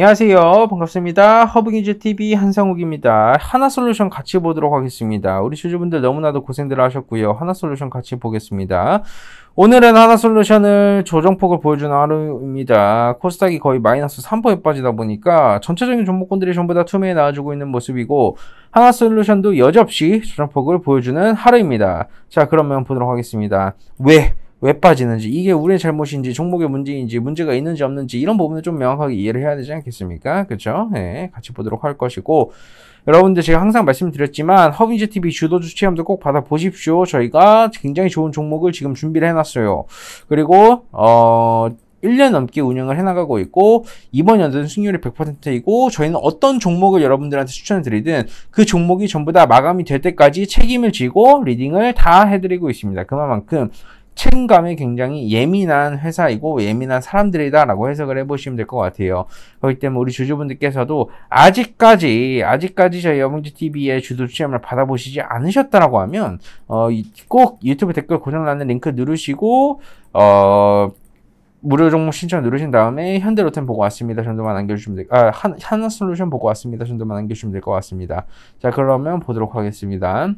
안녕하세요. 반갑습니다. 허브경즈 t v 한상욱입니다. 하나솔루션 같이 보도록 하겠습니다. 우리 주주분들 너무나도 고생들 하셨고요. 하나솔루션 같이 보겠습니다. 오늘은 하나솔루션을 조정폭을 보여주는 하루입니다. 코스닥이 거의 마이너스 3%에 빠지다 보니까 전체적인 종목군들이 전부 다 투매에 나와주고 있는 모습이고 하나솔루션도 여지없이 조정폭을 보여주는 하루입니다. 자 그러면 보도록 하겠습니다. 왜? 왜 빠지는지 이게 우리의 잘못인지 종목의 문제인지 문제가 있는지 없는지 이런 부분을 좀 명확하게 이해를 해야 되지 않겠습니까? 그렇죠? 네, 같이 보도록 할 것이고 여러분들 제가 항상 말씀드렸지만 허빙제 TV 주도 주체험도꼭 받아 보십시오. 저희가 굉장히 좋은 종목을 지금 준비를 해놨어요. 그리고 어. 1년 넘게 운영을 해나가고 있고 이번 연도는 승률이 100%이고 저희는 어떤 종목을 여러분들한테 추천을 드리든 그 종목이 전부 다 마감이 될 때까지 책임을 지고 리딩을 다 해드리고 있습니다. 그만큼 책임감이 굉장히 예민한 회사이고 예민한 사람들이다라고 해석을 해보시면 될 것 같아요. 그렇기 때문에 우리 주주분들께서도 아직까지 아직까지 저희 여봉지 TV의 주주 추첨을 받아보시지 않으셨다라고 하면 어, 꼭 유튜브 댓글 고정란는 링크 누르시고 어. 무료 종목 신청 누르신 다음에 현대로템 보고 왔습니다 정도만 남겨주시면 될, 아, 한, 하나솔루션 보고 왔습니다 정도만 남겨주시면 될 것 같습니다. 자, 그러면 보도록 하겠습니다.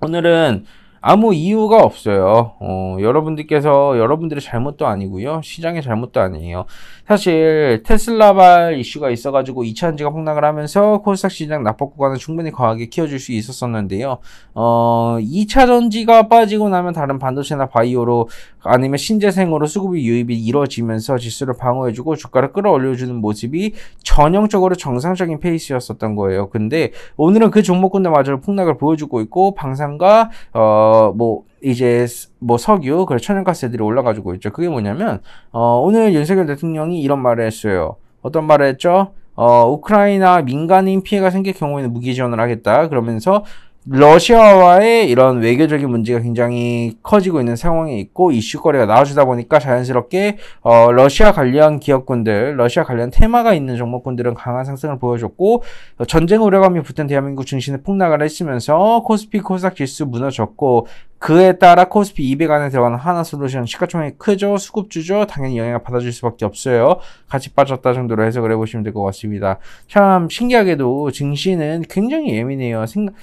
오늘은 아무 이유가 없어요. 어, 여러분들께서 여러분들의 잘못도 아니고요. 시장의 잘못도 아니에요. 사실 테슬라발 이슈가 있어가지고 2차 전지가 폭락을 하면서 코스닥 시장 낙폭 구간을 충분히 과하게 키워줄 수 있었었는데요. 어, 2차 전지가 빠지고 나면 다른 반도체나 바이오로 아니면 신재생으로 수급이 유입이 이루어지면서 지수를 방어해주고 주가를 끌어올려주는 모습이 전형적으로 정상적인 페이스였었던 거예요. 근데 오늘은 그 종목군데 마저 폭락을 보여주고 있고 방산과 어, 어, 뭐, 이제, 뭐, 석유, 그리고 천연가스들이 올라가지고 있죠. 그게 뭐냐면, 어, 오늘 윤석열 대통령이 이런 말을 했어요. 어떤 말을 했죠? 어, 우크라이나 민간인 피해가 생길 경우에는 무기 지원을 하겠다. 그러면서 러시아와의 이런 외교적인 문제가 굉장히 커지고 있는 상황이 있고 이슈거리가 나와주다 보니까 자연스럽게 어, 러시아 관련 기업군들, 러시아 관련 테마가 있는 종목군들은 강한 상승을 보여줬고 어, 전쟁 우려감이 붙은 대한민국 증시는 폭락을 했으면서 코스피 코스닥 지수 무너졌고 그에 따라 코스피 200 안에 들어가는 하나솔루션 시가총액 크죠 수급주죠 당연히 영향을 받아줄 수밖에 없어요 같이 빠졌다 정도로 해석을 해보시면 될 것 같습니다 참 신기하게도 증시는 굉장히 예민해요 생각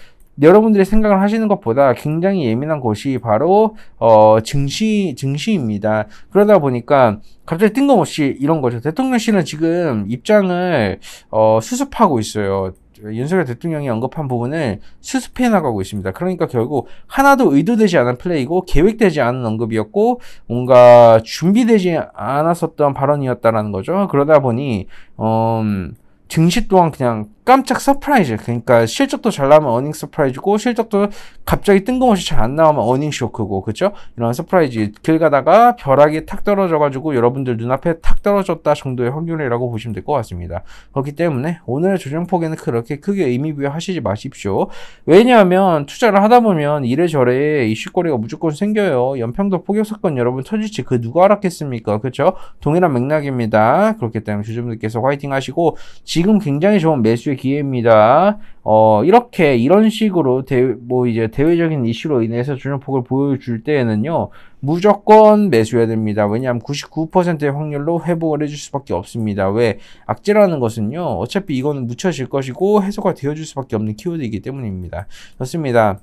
여러분들이 생각을 하시는 것보다 굉장히 예민한 곳이 바로 어, 증시 증시입니다. 그러다 보니까 갑자기 뜬금없이 이런 거죠. 대통령실은 지금 입장을 어, 수습하고 있어요. 윤석열 대통령이 언급한 부분을 수습해 나가고 있습니다. 그러니까 결국 하나도 의도되지 않은 플레이고 계획되지 않은 언급이었고 뭔가 준비되지 않았었던 발언이었다라는 거죠. 그러다 보니 음, 증시 또한 그냥 깜짝 서프라이즈. 그러니까 실적도 잘 나오면 어닝 서프라이즈고 실적도 갑자기 뜬금없이 잘 안 나오면 어닝 쇼크고 그렇죠? 이런 서프라이즈 길 가다가 벼락이 탁 떨어져가지고 여러분들 눈앞에 탁 떨어졌다 정도의 확률이라고 보시면 될 것 같습니다. 그렇기 때문에 오늘의 조정폭에는 그렇게 크게 의미 부여하시지 마십시오. 왜냐하면 투자를 하다 보면 이래저래 이슈거리가 무조건 생겨요. 연평도 폭격 사건 여러분 터질지 그 누가 알았겠습니까? 그렇죠? 동일한 맥락입니다. 그렇기 때문에 주주분들께서 화이팅 하시고 지금 굉장히 좋은 매수의 있을 기회입니다. 어, 이렇게 이런 식으로 대, 뭐 이제 대외적인 이슈로 인해서 주전폭을 보여줄 때에는요. 무조건 매수해야 됩니다. 왜냐하면 99%의 확률로 회복을 해줄 수밖에 없습니다. 왜? 악재라는 것은요. 어차피 이거는 묻혀질 것이고 해소가 되어줄 수밖에 없는 키워드이기 때문입니다. 좋습니다.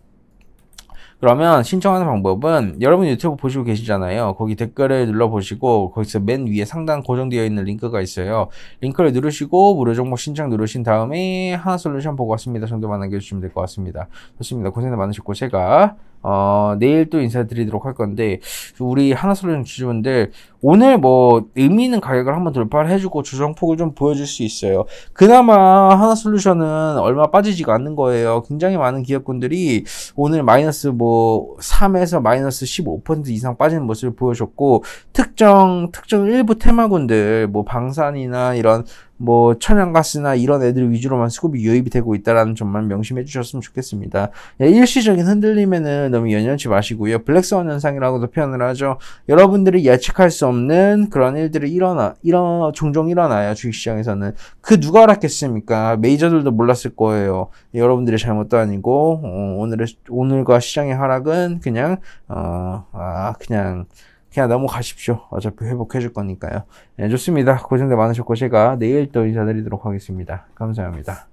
그러면 신청하는 방법은 여러분 유튜브 보시고 계시잖아요. 거기 댓글을 눌러보시고 거기서 맨 위에 상단 고정되어 있는 링크가 있어요. 링크를 누르시고 무료 정보 신청 누르신 다음에 하나 솔루션 보고 왔습니다. 정도만 남겨주시면 될 것 같습니다. 좋습니다. 고생들 많으셨고 제가 어, 내일 또 인사드리도록 할 건데, 우리 하나솔루션 주주분들, 오늘 뭐, 의미 있는 가격을 한번 돌파를 해주고 조정폭을 좀 보여줄 수 있어요. 그나마 하나솔루션은 얼마 빠지지가 않는 거예요. 굉장히 많은 기업군들이 오늘 마이너스 뭐, 3에서 마이너스 15% 이상 빠지는 모습을 보여줬고, 특정, 특정 일부 테마군들, 뭐, 방산이나 이런 뭐 천연가스나 이런 애들 위주로만 수급이 유입이 되고 있다라는 점만 명심해 주셨으면 좋겠습니다. 예, 일시적인 흔들림에는 너무 연연치 마시고요. 블랙스완 현상이라고도 표현을 하죠. 여러분들이 예측할 수 없는 그런 일들이 일어나 일어 종종 일어나요. 주식시장에서는 그 누가 알았겠습니까? 메이저들도 몰랐을 거예요. 여러분들의 잘못도 아니고 어, 오늘의 오늘과 시장의 하락은 그냥 어, 아 그냥 그냥 넘어가십시오. 어차피 회복해줄 거니까요. 네, 좋습니다. 고생들 많으셨고 제가 내일 또 인사드리도록 하겠습니다. 감사합니다.